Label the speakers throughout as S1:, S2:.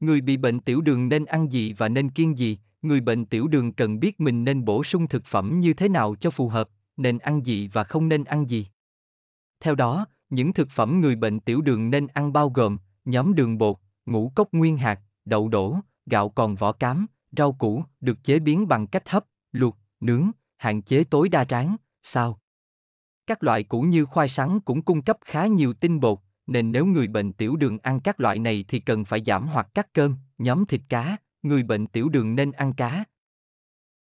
S1: Người bị bệnh tiểu đường nên ăn gì và nên kiêng gì, người bệnh tiểu đường cần biết mình nên bổ sung thực phẩm như thế nào cho phù hợp, nên ăn gì và không nên ăn gì. Theo đó, những thực phẩm người bệnh tiểu đường nên ăn bao gồm nhóm đường bột, ngũ cốc nguyên hạt, đậu đổ, gạo còn vỏ cám, rau củ được chế biến bằng cách hấp, luộc, nướng, hạn chế tối đa rán, sao. Các loại củ như khoai sắn cũng cung cấp khá nhiều tinh bột, nên nếu người bệnh tiểu đường ăn các loại này thì cần phải giảm hoặc cắt cơm, nhóm thịt cá, người bệnh tiểu đường nên ăn cá.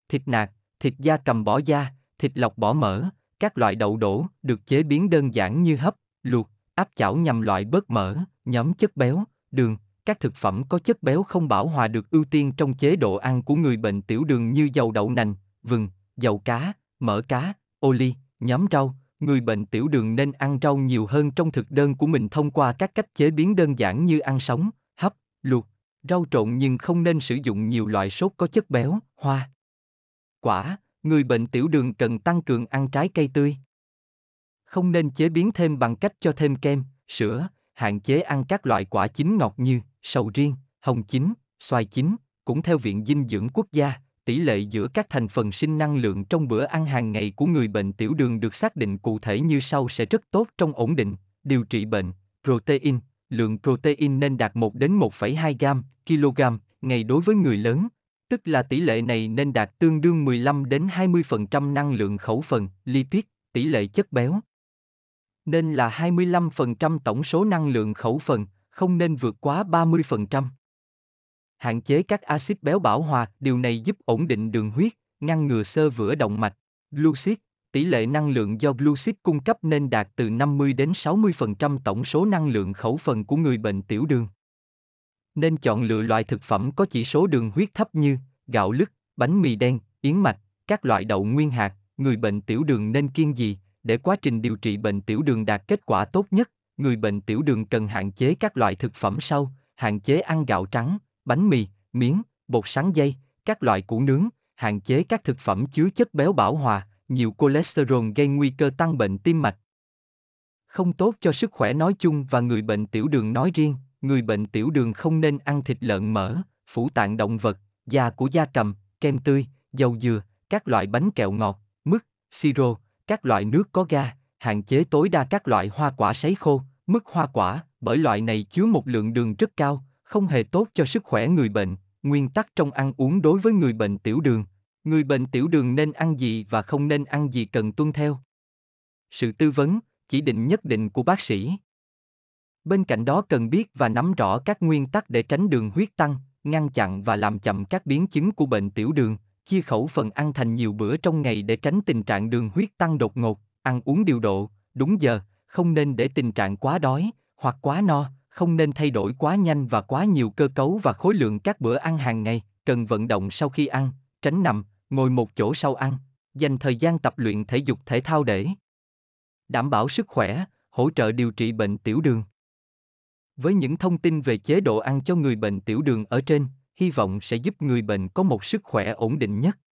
S1: Thịt nạc, thịt da cầm bỏ da, thịt lọc bỏ mỡ, các loại đậu đổ được chế biến đơn giản như hấp, luộc, áp chảo nhằm loại bớt mỡ, nhóm chất béo, đường, các thực phẩm có chất béo không bảo hòa được ưu tiên trong chế độ ăn của người bệnh tiểu đường như dầu đậu nành, vừng, dầu cá, mỡ cá, ô ly, nhóm rau, người bệnh tiểu đường nên ăn rau nhiều hơn trong thực đơn của mình thông qua các cách chế biến đơn giản như ăn sống, hấp, luộc, rau trộn nhưng không nên sử dụng nhiều loại sốt có chất béo, hoa. Quả, người bệnh tiểu đường cần tăng cường ăn trái cây tươi. Không nên chế biến thêm bằng cách cho thêm kem, sữa, hạn chế ăn các loại quả chín ngọt như sầu riêng, hồng chín, xoài chín, cũng theo Viện Dinh dưỡng Quốc gia, tỷ lệ giữa các thành phần sinh năng lượng trong bữa ăn hàng ngày của người bệnh tiểu đường được xác định cụ thể như sau sẽ rất tốt trong ổn định, điều trị bệnh, protein, lượng protein nên đạt 1 đến 1,2 gram, kg, ngày đối với người lớn, tức là tỷ lệ này nên đạt tương đương 15 đến 20% năng lượng khẩu phần, lipid, tỷ lệ chất béo. Nên là 25% tổng số năng lượng khẩu phần, không nên vượt quá 30% hạn chế các axit béo bão hòa, điều này giúp ổn định đường huyết, ngăn ngừa sơ vữa động mạch. Glucid, tỷ lệ năng lượng do glucid cung cấp nên đạt từ 50 đến 60% tổng số năng lượng khẩu phần của người bệnh tiểu đường. Nên chọn lựa loại thực phẩm có chỉ số đường huyết thấp như gạo lứt, bánh mì đen, yến mạch, các loại đậu nguyên hạt, người bệnh tiểu đường nên kiêng gì để quá trình điều trị bệnh tiểu đường đạt kết quả tốt nhất người bệnh tiểu đường cần hạn chế các loại thực phẩm sau hạn chế ăn gạo trắng bánh mì, miếng, bột sắn dây, các loại củ nướng, hạn chế các thực phẩm chứa chất béo bão hòa, nhiều cholesterol gây nguy cơ tăng bệnh tim mạch. Không tốt cho sức khỏe nói chung và người bệnh tiểu đường nói riêng, người bệnh tiểu đường không nên ăn thịt lợn mỡ, phủ tạng động vật, da của da cầm, kem tươi, dầu dừa, các loại bánh kẹo ngọt, mứt, siro, các loại nước có ga, hạn chế tối đa các loại hoa quả sấy khô, mứt hoa quả, bởi loại này chứa một lượng đường rất cao, không hề tốt cho sức khỏe người bệnh, nguyên tắc trong ăn uống đối với người bệnh tiểu đường, người bệnh tiểu đường nên ăn gì và không nên ăn gì cần tuân theo. Sự tư vấn, chỉ định nhất định của bác sĩ. Bên cạnh đó cần biết và nắm rõ các nguyên tắc để tránh đường huyết tăng, ngăn chặn và làm chậm các biến chứng của bệnh tiểu đường, chia khẩu phần ăn thành nhiều bữa trong ngày để tránh tình trạng đường huyết tăng đột ngột, ăn uống điều độ, đúng giờ, không nên để tình trạng quá đói hoặc quá no, không nên thay đổi quá nhanh và quá nhiều cơ cấu và khối lượng các bữa ăn hàng ngày, cần vận động sau khi ăn, tránh nằm, ngồi một chỗ sau ăn, dành thời gian tập luyện thể dục thể thao để đảm bảo sức khỏe, hỗ trợ điều trị bệnh tiểu đường. Với những thông tin về chế độ ăn cho người bệnh tiểu đường ở trên, hy vọng sẽ giúp người bệnh có một sức khỏe ổn định nhất.